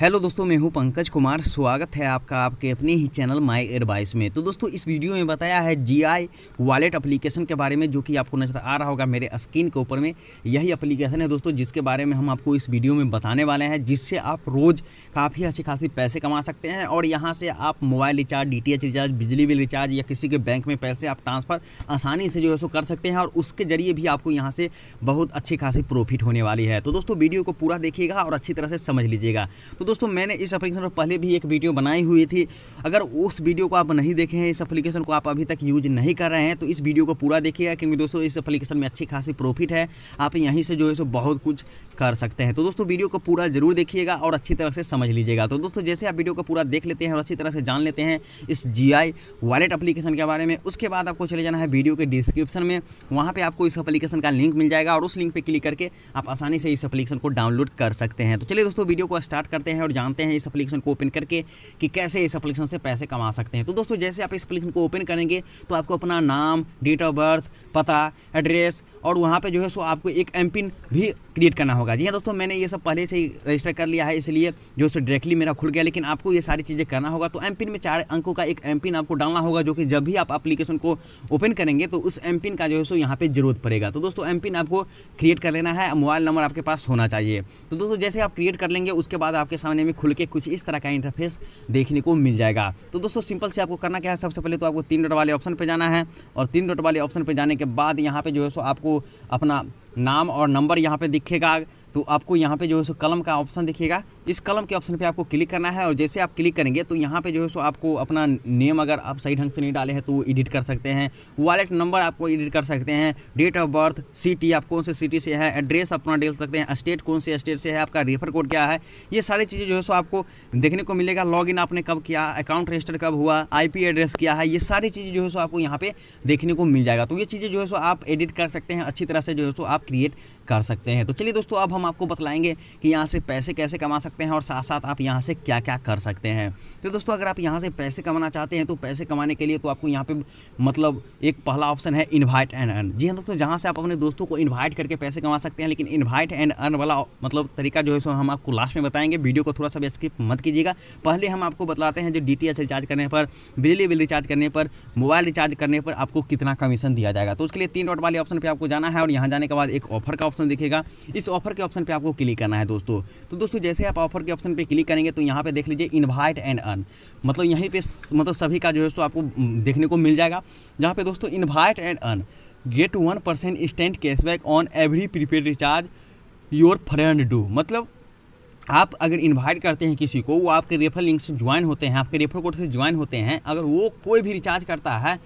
hello दोस्तों मैं हूं पंकज कुमार स्वागत है आपका आपके अपने ही चैनल माय एडवाइस में तो दोस्तों इस वीडियो में बताया है जीआई वॉलेट एप्लीकेशन के बारे में जो कि आपको नजर आ रहा होगा मेरे स्क्रीन के ऊपर में यही एप्लीकेशन है दोस्तों जिसके बारे में हम आपको इस वीडियो में बताने वाले हैं जिससे आप रोज़ काफ़ी अच्छे खासी पैसे कमा सकते हैं और यहाँ से आप मोबाइल रिचार्ज डी रिचार्ज बिजली बिल रिचार्ज या किसी के बैंक में पैसे आप ट्रांसफ़र आसानी से जो है सो कर सकते हैं और उसके ज़रिए भी आपको यहाँ से बहुत अच्छी खासी प्रॉफिट होने वाली है तो दोस्तों वीडियो को पूरा देखिएगा और अच्छी तरह से समझ लीजिएगा तो दोस्तों मैंने इस एप्लीकेशन पर पहले भी एक वीडियो बनाई हुई थी अगर उस वीडियो को आप नहीं देखे हैं इस एप्लीकेशन को आप अभी तक यूज नहीं कर रहे हैं तो इस वीडियो को पूरा देखिएगा क्योंकि दोस्तों इस एप्लीकेशन में अच्छी खासी प्रॉफिट है आप यहीं से जो है सो बहुत कुछ कर सकते हैं तो दोस्तों वीडियो को पूरा जरूर देखिएगा और अच्छी तरह से समझ लीजिएगा तो दोस्तों जैसे आप वीडियो को पूरा देख लेते हैं और अच्छी तरह से जान लेते हैं इस जी आई वॉलेट एप्लीकेशन के बारे में उसके बाद आपको चले जाना है वीडियो के डिस्क्रिप्शन में वहाँ पर आपको इस एप्लीकेशन का लिंक मिल जाएगा और उस लिंक पर क्लिक करके आप आसानी से इस एप्लीकेशन को डाउनलोड कर सकते हैं तो चलिए दोस्तों वीडियो को स्टार्ट करते हैं हैं और जानते हैं इस अपलीकेशन को ओपन करके कि कैसे इस एप्लीकेशन से पैसे कमा सकते हैं तो दोस्तों जैसे आप इस एप्लीकेशन को ओपन करेंगे तो आपको अपना नाम डेट ऑफ बर्थ पता एड्रेस और वहाँ पे जो है सो आपको एक एम पिन भी क्रिएट करना होगा जी हाँ दोस्तों मैंने ये सब पहले से ही रजिस्टर कर लिया है इसलिए जो सो डायरेक्टली मेरा खुल गया लेकिन आपको ये सारी चीज़ें करना होगा तो एम पिन में चार अंकों का एक एम पिन आपको डालना होगा जो कि जब भी आप अप्लीकेशन को ओपन करेंगे तो उस एम पिन का जो है सो यहाँ पर जरूरत पड़ेगा तो दोस्तों एम पिन आपको क्रिएट कर लेना है मोबाइल नंबर आपके पास होना चाहिए तो दोस्तों जैसे आप क्रिएट कर लेंगे उसके बाद आपके सामने में खुल के कुछ इस तरह का इंटरफेस देखने को मिल जाएगा तो दोस्तों सिंपल से आपको करना क्या है सबसे पहले तो आपको तीन डॉट वाले ऑप्शन पर जाना है और तीन डॉट वाले ऑप्शन पर जाने के बाद यहाँ पर जो है सो आपको अपना नाम और नंबर यहाँ पे दिखेगा तो आपको यहाँ पे जो है सो कलम का ऑप्शन दिखेगा इस कलम के ऑप्शन पे आपको क्लिक करना है और जैसे आप क्लिक करेंगे तो यहाँ पे जो है सो आपको अपना नेम अगर आप सही ढंग से नहीं डाले हैं तो एडिट कर सकते हैं वॉलेट नंबर आपको एडिट कर सकते हैं डेट ऑफ बर्थ सिटी आप कौन से सिटी से है एड्रेस अपना डेल सकते हैं स्टेट कौन से स्टेट से है आपका रेफर कोड क्या है ये सारी चीज़ें जो है सो आपको देखने को मिलेगा लॉग आपने कब किया अकाउंट रजिस्टर कब हुआ आई एड्रेस क्या है ये सारी चीज़ें जो है सो आपको यहाँ पे देखने को मिल जाएगा तो ये चीज़ें जो है सो आप एडिट कर सकते हैं अच्छी तरह से जो है सो आप क्रिएट कर सकते हैं तो चलिए दोस्तों अब हम आपको बतलाएंगे कि यहाँ से पैसे कैसे कमा सकते हैं और साथ साथ आप यहाँ से क्या क्या कर सकते हैं तो दोस्तों अगर आप यहाँ से पैसे कमाना चाहते हैं तो पैसे कमाने के लिए तो आपको यहाँ पर मतलब एक पहला ऑप्शन है इन्वाइट एंड अर्न जी हाँ दोस्तों जहाँ से आप अपने दोस्तों को इन्वाइट करके पैसे कमा सकते हैं लेकिन इन्वाइट एंड अर्न वाला मतलब तरीका जो है सो हम आपको लास्ट में बताएंगे वीडियो को थोड़ा सा स्किप मत कीजिएगा पहले हम आपको बतलाते हैं जो डी रिचार्ज करने पर बिजली बिल रिचार्ज करने पर मोबाइल रिचार्ज करने पर आपको कितना कमीशन दिया जाएगा तो उसके लिए तीन डॉट वाले ऑप्शन पर आपको जाना है और यहाँ जाने के बाद एक ऑफर का ऑप्शन दिखेगा इस ऑफर के ऑप्शन ऑप्शन पे आपको क्लिक करना है दोस्तों तो दोस्तों जैसे आप ऑफर के ऑप्शन पे क्लिक करेंगे तो यहाँ पे देख लीजिए इनवाइट एंड अन मतलब यहीं पे मतलब सभी का जो है सो आपको देखने को मिल जाएगा जहाँ पे दोस्तों invite and earn get one percent instant cashback on every prepaid recharge your friend do मतलब आप अगर इनवाइट करते हैं किसी को वो आपके रेफर लिंक से ज्वाइन होते हैं आपके रेफर कोड से ज्वाइन होते हैं अगर वो कोई भी रिचार्ज करता है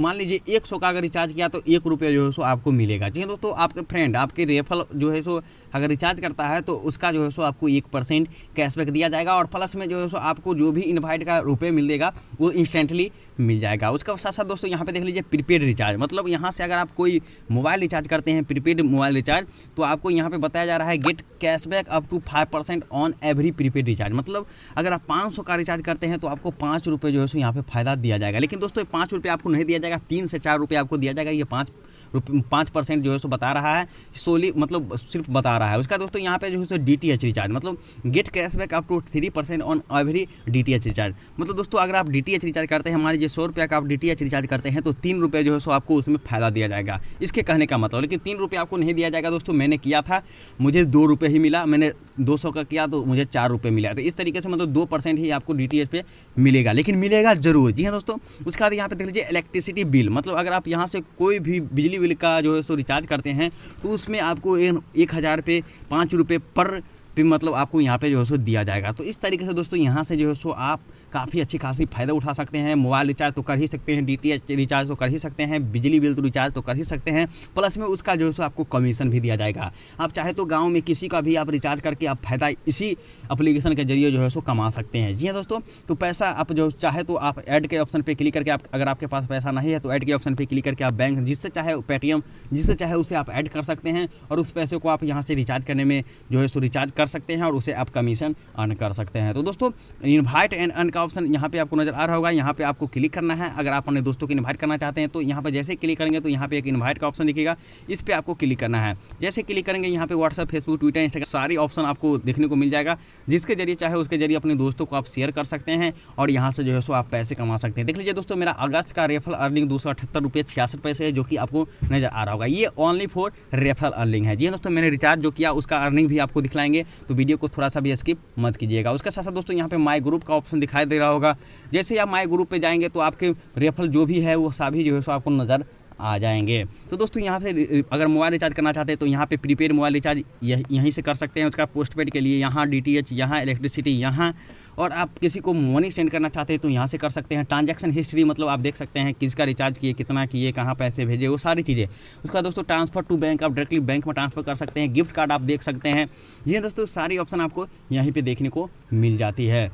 मान लीजिए एक सौ का अगर रिचार्ज किया तो एक रुपये जो है सो आपको मिलेगा जी दोस्तों आपके फ्रेंड आपके रेफल जो है सो अगर रिचार्ज करता है तो उसका जो है सो आपको एक परसेंट कैशबैक दिया जाएगा और प्लस में जो है सो आपको जो भी इन्वाइट का रुपये मिल देगा वो इंस्टेंटली मिल जाएगा उसके साथ साथ दोस्तों यहाँ पर देख लीजिए प्रीपेड रिचार्ज मतलब यहाँ से अगर आप कोई मोबाइल रिचार्ज करते हैं प्रीपेड मोबाइल रिचार्ज तो आपको यहाँ पर बताया जा रहा है get cashback up to five percent on every prepaid recharge मतलब अगर आप पाँच का रिचार्ज करते हैं तो आपको पाँच जो है सो यहाँ पर फायदा दिया जाएगा लेकिन दोस्तों पाँच आपको नहीं दिया जाएगा तीन से चार रुपये आपको दिया जाएगा ये पाँच पाँच परसेंट जो है सो बता रहा है सोली मतलब सिर्फ बता रहा है उसका दोस्तों यहाँ पे जो है सो डी रिचार्ज मतलब get cashback up to three percent on every D recharge मतलब दोस्तों अगर आप डी रिचार्ज करते हैं हमारे जो सौ रुपये का आप डी रिचार्ज करते हैं तो तीन रुपये जो है सो आपको उसमें फ़ायदा दिया जाएगा इसके कहने का मतलब लेकिन तीन रुपये आपको नहीं दिया जाएगा दोस्तों मैंने किया था मुझे दो रुपये ही मिला मैंने दो सौ का किया तो मुझे चार रुपये मिला तो इस तरीके से मतलब दो परसेंट ही आपको डी पे मिलेगा लेकिन मिलेगा जरूर जी हाँ दोस्तों उसके बाद यहाँ पे देख लीजिए इलेक्ट्रिसिटी बिल मतलब अगर आप यहाँ से कोई भी बिजली बिल का जो है सो रिचार्ज करते हैं तो उसमें आपको एक हज़ार रुपये पाँच रुपये पर भी मतलब आपको यहाँ पे जो है सो दिया जाएगा तो इस तरीके से दोस्तों यहाँ से जो है सो आप काफ़ी अच्छी खासी फ़ायदा उठा सकते हैं मोबाइल रिचार्ज तो कर ही सकते हैं डी रिचार्ज तो कर ही सकते हैं बिजली बिल तो रिचार्ज तो कर ही सकते हैं प्लस में उसका जो है सो आपको कमीशन भी दिया जाएगा आप चाहे तो गाँव में किसी का भी आप रिचार्ज करके आप फ़ायदा इसी अप्लीकेशन के जरिए जो है सो कमा सकते हैं जी हाँ दोस्तों तो पैसा आप जो चाहे तो आप ऐड के ऑप्शन पर क्लिक करके आप अगर आपके पास पैसा नहीं है तो ऐड के ऑप्शन पर क्लिक करके आप बैंक जिससे चाहे पेटीएम जिससे चाहे उसे आप ऐड कर सकते हैं और उस पैसे को आप यहाँ से रिचार्ज करने में जो है सो रिचार्ज कर कर सकते हैं और उसे आप कमीशन अर्न कर सकते हैं तो दोस्तों इन्वाइट एंड अर्न का ऑप्शन यहाँ पे आपको नजर आ रहा होगा यहाँ पे आपको क्लिक करना है अगर आप अपने दोस्तों को इन्वाइट करना चाहते हैं तो यहाँ पर जैसे क्लिक करेंगे तो यहाँ पे एक इन्वाइट का ऑप्शन दिखेगा इस पर आपको क्लिक करना है जैसे क्लिक करेंगे यहाँ पे व्हाट्सअप फेसबुक ट्विटर इंस्टाग्राम सारी ऑप्शन आपको देखने को मिल जाएगा जिसके जरिए चाहे उसके जरिए अपने दोस्तों को आप शेयर कर सकते हैं और यहाँ से जो है सो आप पैसे कमा सकते हैं देख लीजिए दोस्तों मेरा अगस्त का रेफल अर्निंग दो सौ अठहत्तर रुपये छियासठ पैसे है जो कि आपको नजर आ रहा होगा ये ओनली फॉर रेफरल अर्निंग है जी हाँ दोस्तों मैंने रिचार्ज जो किया उसका अर्निंग भी आपको दिखलाएंगे तो वीडियो को थोड़ा सा भी स्किप मत कीजिएगा उसके साथ साथ दोस्तों यहाँ पे माई ग्रुप का ऑप्शन दिखाई दे रहा होगा जैसे आप माई ग्रुप पे जाएंगे तो आपके रेफल जो भी है वो सभी जो है सो आपको नज़र आ जाएंगे तो दोस्तों यहाँ से अगर मोबाइल रिचार्ज करना चाहते हैं तो यहाँ पे प्रीपेड मोबाइल रिचार्ज यहीं से कर सकते हैं उसका पोस्ट पेड के लिए यहाँ डी टी एच यहाँ इलेक्ट्रिसिटी यहाँ और आप किसी को मनी सेंड करना चाहते हैं तो यहाँ से कर सकते हैं ट्रांजेक्शन हिस्ट्री मतलब आप देख सकते हैं किसका रिचार्ज किए कितना किए कहाँ पैसे भेजे वो सारी चीज़ें उसका दोस्तों ट्रांसफ़र टू बैंक आप डायरेक्टली बैंक में ट्रांसफ़र कर सकते हैं गिफ्ट कार्ड आप देख सकते हैं ये दोस्तों सारी ऑप्शन आपको यहीं पर देखने को मिल जाती है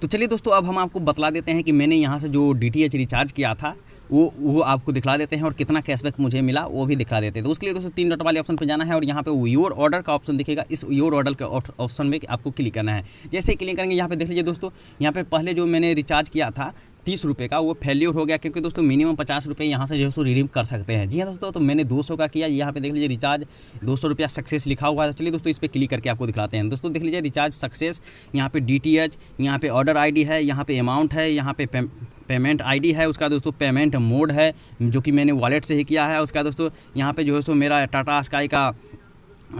तो चलिए दोस्तों अब हम आपको बतला देते हैं कि मैंने यहाँ से जो डी रिचार्ज किया था वो वो आपको दिखला देते हैं और कितना कैशबैक मुझे मिला वो भी दिखला देते हैं तो उसके लिए दोस्तों तीन डॉट वाले ऑप्शन पर जाना है और यहाँ पे योर ऑर्डर का ऑप्शन दिखेगा इस योर ऑर्डर के ऑप्शन में आपको क्लिक करना है जैसे ही क्लिक करेंगे यहाँ पे देख लीजिए दोस्तों यहाँ पे पहले जो मैंने रिचार्ज किया था तीस रुपये का वो फेल्योर हो गया क्योंकि दोस्तों मिनिमम पचास रुपये यहाँ से जो सो रिडीम कर सकते हैं जी हाँ दोस्तों तो मैंने दो सौ का किया यहाँ पे देख लीजिए रिचार्ज दो सौ रुपया सक्सेस लिखा हुआ है चलिए दोस्तों इस पर क्लिक करके आपको दिखाते हैं दोस्तों देख लीजिए रिचार्ज सक्सेस यहाँ पे डी टी एच यहाँ पे ऑर्डर आई डी है यहाँ पे अमाउंट है यहाँ पे पेमेंट आईडी है उसका दोस्तों पेमेंट मोड है जो कि मैंने वॉलेट से ही किया है उसका दोस्तों यहाँ पे जो है सो मेरा टाटा स्काई का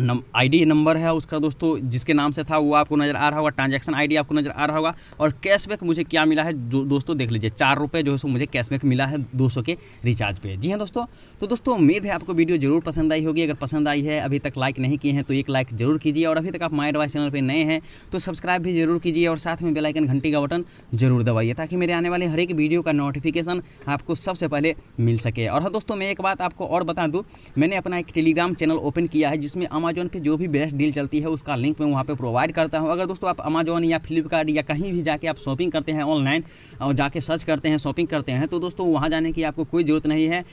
नम डी नंबर है उसका दोस्तों जिसके नाम से था वो आपको नज़र आ रहा होगा ट्रांजैक्शन आईडी आपको नज़र आ रहा होगा और कैशबैक मुझे क्या मिला है जो दोस्तों देख लीजिए चार रुपये जो है सो मुझे कैशबैक मिला है दो सौ के रिचार्ज पे जी हाँ दोस्तों तो दोस्तों उम्मीद है आपको वीडियो जरूर पसंद आई होगी अगर पसंद आई है अभी तक लाइक नहीं किए हैं तो एक लाइक जरूर कीजिए और अभी तक आप माई एडवाइस चैनल पर नए हैं तो सब्सक्राइब भी जरूर कीजिए और साथ में बेलाइकन घंटी का बटन जरूर दबाइए ताकि मेरे आने वाले हर एक वीडियो का नोटिफिकेशन आपको सबसे पहले मिल सके और हाँ दोस्तों मैं एक बात आपको और बता दूँ मैंने अपना एक टेलीग्राम चैनल ओपन किया है जिसमें अमेजोन के जो भी बेस्ट डील चलती है उसका लिंक मैं वहाँ पर प्रोवाइड करता हूँ अगर दोस्तों आप अमेजोन या फ्लिपकार्ट या कहीं भी जाके आप शॉपिंग करते हैं ऑनलाइन और जाके सर्च करते हैं शॉपिंग करते हैं तो दोस्तों वहाँ जाने की आपको कोई ज़रूरत नहीं है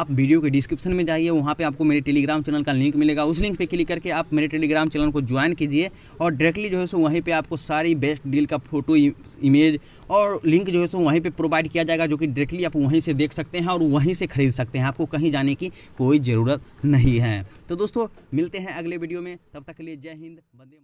आप वीडियो के डिस्क्रिप्शन में जाइए वहाँ पर आपको मेरे टेलीग्राम चैनल का लिंक मिलेगा उस लिंक पर क्लिक करके आप मेरे टेलीग्राम चैनल को ज्वाइन कीजिए और डायरेक्टली जो है सो वहीं पर आपको सारी बेस्ट डील का फोटो इमेज और लिंक जो है सो वहीं पर प्रोवाइड किया जाएगा जो कि डायरेक्टली आप वहीं से देख सकते हैं और वहीं से खरीद सकते हैं आपको कहीं जाने की कोई ज़रूरत नहीं है तो दोस्तों मिलते हैं हैं अगले वीडियो में तब तक के लिए जय हिंद वंदे